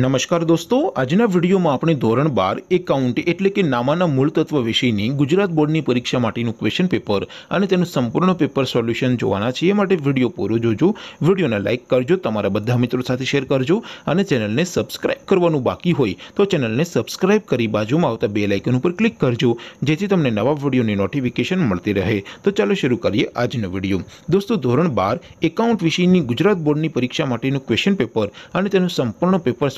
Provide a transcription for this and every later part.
નમસ્કાર દોસ્તો આજના વિડીયોમાં આપણે ધોરણ બાર એકાઉન્ટ એટલે કે નામાના મૂળ તત્વ વિષયની ગુજરાત બોર્ડની પરીક્ષા માટેનું ક્વેશ્ચન પેપર અને તેનું સંપૂર્ણ પેપર સોલ્યુશન જોવાના છે એ માટે વિડીયો પૂરો જોજો વિડીયોને લાઇક કરજો તમારા બધા મિત્રો સાથે શેર કરજો અને ચેનલને સબસ્ક્રાઇબ કરવાનું બાકી હોય તો ચેનલને સબસ્ક્રાઇબ કરી બાજુમાં આવતા બે લાઇકન ઉપર ક્લિક કરજો જેથી તમને નવા વિડીયોની નોટિફિકેશન મળતી રહે તો ચાલો શરૂ કરીએ આજનો વિડીયો દોસ્તો ધોરણ બાર એકાઉન્ટ વિષયની ગુજરાત બોર્ડની પરીક્ષા માટેનું ક્વેશ્ચન પેપર અને તેનું સંપૂર્ણ પેપર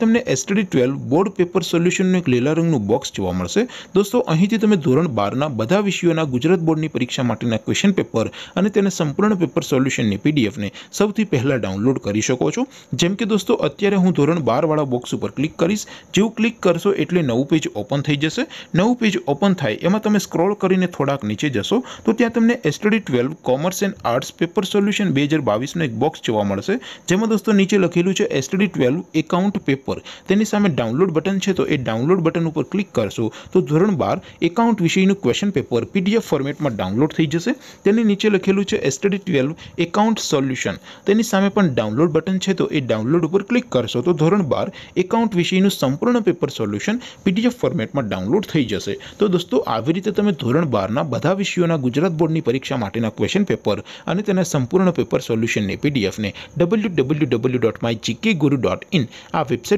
તમને એસટડી ટ્વેલ્વ બોર્ડ પેપર સોલ્યુશનનું એક લીલા રંગનું બોક્સ જોવા મળશે દોસ્તો અહીંથી તમે ધોરણ બારના બધા વિષયોના ગુજરાત બોર્ડની પરીક્ષા માટેના ક્વેશ્ચન પેપર અને તેના સંપૂર્ણ પેપર સોલ્યુશનની પીડીએફને સૌથી પહેલાં ડાઉનલોડ કરી શકો છો જેમ કે દોસ્તો અત્યારે હું ધોરણ બારવાળા બોક્સ ઉપર ક્લિક કરીશ જેવું ક્લિક કરશો એટલે નવું પેજ ઓપન થઈ જશે નવું પેજ ઓપન થાય એમાં તમે સ્ક્રોલ કરીને થોડાક નીચે જશો તો ત્યાં તમને STD twelve commerce and arts paper solution બે હજાર બાવીસનો એક બોક્સ જોવા મળશે જેમાં દોસ્તો નીચે લખેલું છે એસટડી ટ્વેલ્વ એકાઉન્ટ પેપર પર તેની સામે ડાઉનલોડ બટન છે તો એ ડાઉનલોડ બટન ઉપર ક્લિક કરશો તો ધોરણ બાર એકાઉન્ટ વિષયનું ક્વેશ્ચન પેપર પીડીએફ ફોર્મેટમાં ડાઉનલોડ થઈ જશે તેની નીચે લખેલું છે એસટડી ટ્વેલ્વ એકાઉન્ટ સોલ્યુશન તેની સામે પણ ડાઉનલોડ બટન છે તો એ ડાઉનલોડ ઉપર ક્લિક કરશો તો ધોરણ બાર એકાઉન્ટ વિષયનું સંપૂર્ણ પેપર સોલ્યુશન પીડીએફ ફોર્મેટમાં ડાઉનલોડ થઈ જશે તો દોસ્તો આવી રીતે તમે ધોરણ બારના બધા વિષયોના ગુજરાત બોર્ડની પરીક્ષા માટેના ક્વેશ્ચન પેપર અને તેના સંપૂર્ણ પેપર સોલ્યુશનની પીડીએફને W W W dot my GK guru dot in આ વેબસાઇટ